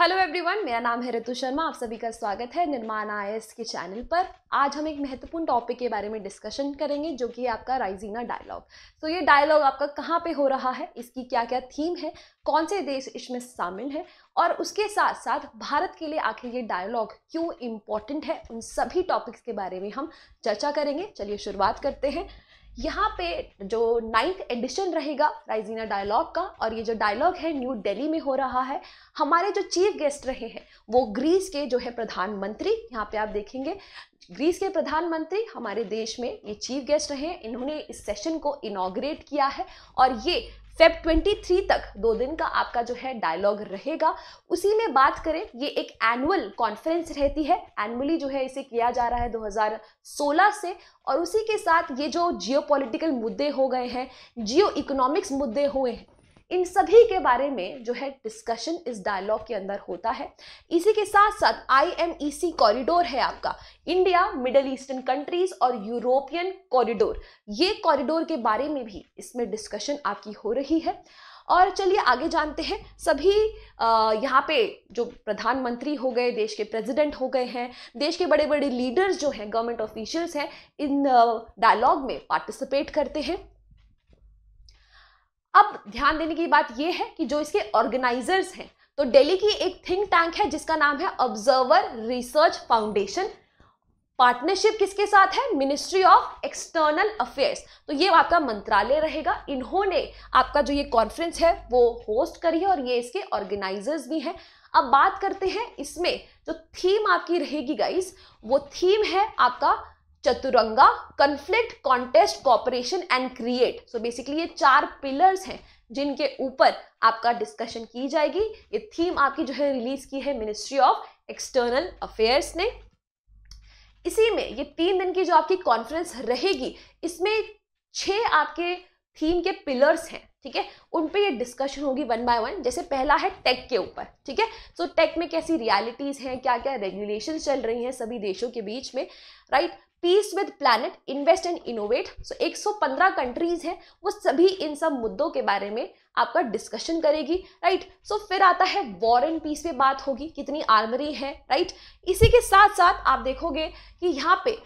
hello everyone मेरा नाम है ऋतु शर्मा आप सभी का स्वागत है निर्माण आई के चैनल पर आज हम एक महत्वपूर्ण टॉपिक के बारे में डिस्कशन करेंगे जो कि है आपका राइजीना डायलॉग तो ये डायलॉग आपका कहाँ पे हो रहा है इसकी क्या क्या थीम है कौन से देश इसमें शामिल हैं और उसके साथ साथ भारत के लिए आखिर ये डायलॉग क्यों इम्पोर्टेंट है उन सभी टॉपिक्स के बारे में हम चर्चा करेंगे चलिए शुरुआत करते हैं यहाँ पे जो नाइन्थ एडिशन रहेगा राइजीना डायलॉग का और ये जो डायलॉग है न्यू दिल्ली में हो रहा है हमारे जो चीफ गेस्ट रहे हैं वो ग्रीस के जो है प्रधानमंत्री यहाँ पे आप देखेंगे ग्रीस के प्रधानमंत्री हमारे देश में ये चीफ गेस्ट रहे हैं इन्होंने इस सेशन को इनाग्रेट किया है और ये फेब 23 तक दो दिन का आपका जो है डायलॉग रहेगा उसी में बात करें ये एक एनुअल कॉन्फ्रेंस रहती है एनुअली जो है इसे किया जा रहा है 2016 से और उसी के साथ ये जो जियो मुद्दे हो गए हैं जियो इकोनॉमिक्स मुद्दे हुए हैं इन सभी के बारे में जो है डिस्कशन इस डायलॉग के अंदर होता है इसी के साथ साथ आई कॉरिडोर है आपका इंडिया मिडल ईस्टर्न कंट्रीज और यूरोपियन कॉरिडोर ये कॉरिडोर के बारे में भी इसमें डिस्कशन आपकी हो रही है और चलिए आगे जानते हैं सभी यहाँ पे जो प्रधानमंत्री हो गए देश के प्रेसिडेंट हो गए हैं देश के बड़े बड़े लीडर्स जो हैं गवर्नमेंट ऑफिशियल्स हैं इन डायलॉग में पार्टिसिपेट करते हैं अब ध्यान देने की बात यह है कि जो इसके ऑर्गेनाइजर्स हैं तो दिल्ली की एक थिंक टैंक है जिसका नाम है ऑब्जर्वर रिसर्च फाउंडेशन पार्टनरशिप किसके साथ है मिनिस्ट्री ऑफ एक्सटर्नल अफेयर्स तो ये आपका मंत्रालय रहेगा इन्होंने आपका जो ये कॉन्फ्रेंस है वो होस्ट करी है और ये इसके ऑर्गेनाइजर्स भी हैं अब बात करते हैं इसमें जो थीम आपकी रहेगी गाइस वो थीम है आपका Chaturanga conflict contest cooperation and create so basically ये चार पिलर्स हैं जिनके ऊपर आपका डिस्कशन की जाएगी ये थीम आपकी जो है रिलीज की है मिनिस्ट्री ऑफ एक्सटर्नल अफेयर्स ने इसी में ये तीन दिन की जो आपकी कॉन्फ्रेंस रहेगी इसमें छः आपके थीम के पिलर्स हैं ठीक है उन पे ये डिस्कशन होगी वन बाय वन जैसे पहला है टेक के ऊपर ठीक है सो टेक में कैसी रियलिटीज़ हैं क्या क्या रेगुलेशन चल रही हैं सभी देशों के बीच में right peace with planet invest and innovate so 115 countries हैं वो सभी इन सब मुद्दों के बारे में आपका डिस्कशन करेगी राइट सो so, फिर आता है वॉर एंड पीस पे बात होगी कितनी आर्मरी है राइट इसी के साथ साथ आप देखोगे कि यहाँ पे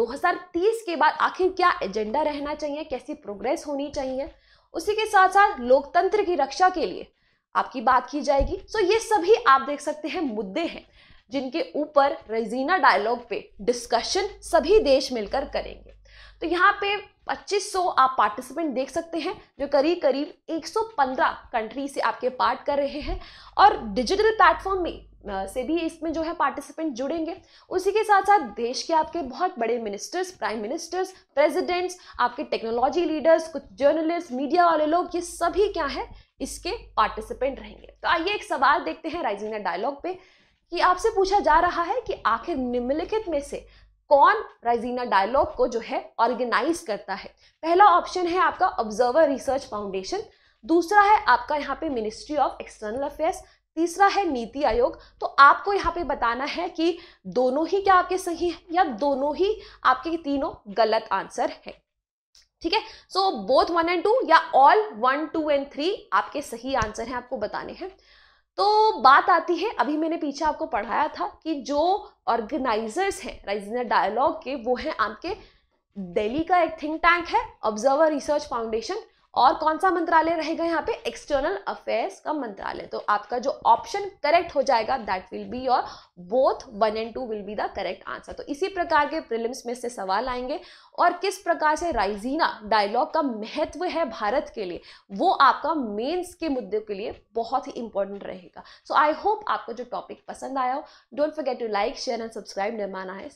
2030 के बाद आखिर क्या एजेंडा रहना चाहिए कैसी प्रोग्रेस होनी चाहिए उसी के साथ साथ लोकतंत्र की रक्षा के लिए आपकी बात की जाएगी सो so, ये सभी आप देख सकते हैं मुद्दे हैं जिनके ऊपर रेजीना डायलॉग पे डिस्कशन सभी देश मिलकर करेंगे तो यहाँ पे 2500 आप पार्टिसिपेंट देख सकते हैं जो करीब करीब 115 कंट्री से आपके पार्ट कर रहे हैं और डिजिटल प्लेटफॉर्म में से भी इसमें जो है पार्टिसिपेंट जुड़ेंगे उसी के साथ साथ देश के आपके बहुत बड़े मिनिस्टर्स प्राइम मिनिस्टर्स प्रेसिडेंट्स आपके टेक्नोलॉजी लीडर्स कुछ जर्नलिस्ट मीडिया वाले लोग ये सभी क्या है इसके पार्टिसिपेंट रहेंगे तो आइए एक सवाल देखते हैं राइजिना डायलॉग पे कि आपसे पूछा जा रहा है कि आखिर निम्नलिखित में से कौन राइजीना डायलॉग को जो है ऑर्गेनाइज करता है पहला ऑप्शन है आपका ऑब्जर्वर रिसर्च फाउंडेशन दूसरा है आपका यहाँ पे मिनिस्ट्री ऑफ एक्सटर्नल अफेयर्स तीसरा है नीति आयोग तो आपको यहाँ पे बताना है कि दोनों ही क्या आपके सही है या दोनों ही आपके तीनों गलत आंसर है ठीक है so both one and two या all one two and three आपके सही आंसर हैं आपको बताने हैं तो बात आती है अभी मैंने पीछे आपको पढ़ाया था कि जो ऑर्गेनाइजर्स हैं राइजिनर डायलॉग के वो हैं आपके दिल्ली का एक थिंक टैंक है ऑब्जर्वर रिसर्च फाउंडेशन और कौन सा मंत्रालय रहेगा यहाँ पे एक्सटर्नल अफेयर्स का मंत्रालय तो आपका जो ऑप्शन करेक्ट हो जाएगा that will be your both one and two will be the correct answer तो इसी प्रकार के प्रिलिम्स में से सवाल आएंगे और किस प्रकार से राइजीना डायलॉग का महत्व है भारत के लिए वो आपका मेन्स के मुद्दे के लिए बहुत ही इंपॉर्टेंट रहेगा सो आई होप आपको जो टॉपिक पसंद आया हो don't forget to like share and subscribe निर्माना है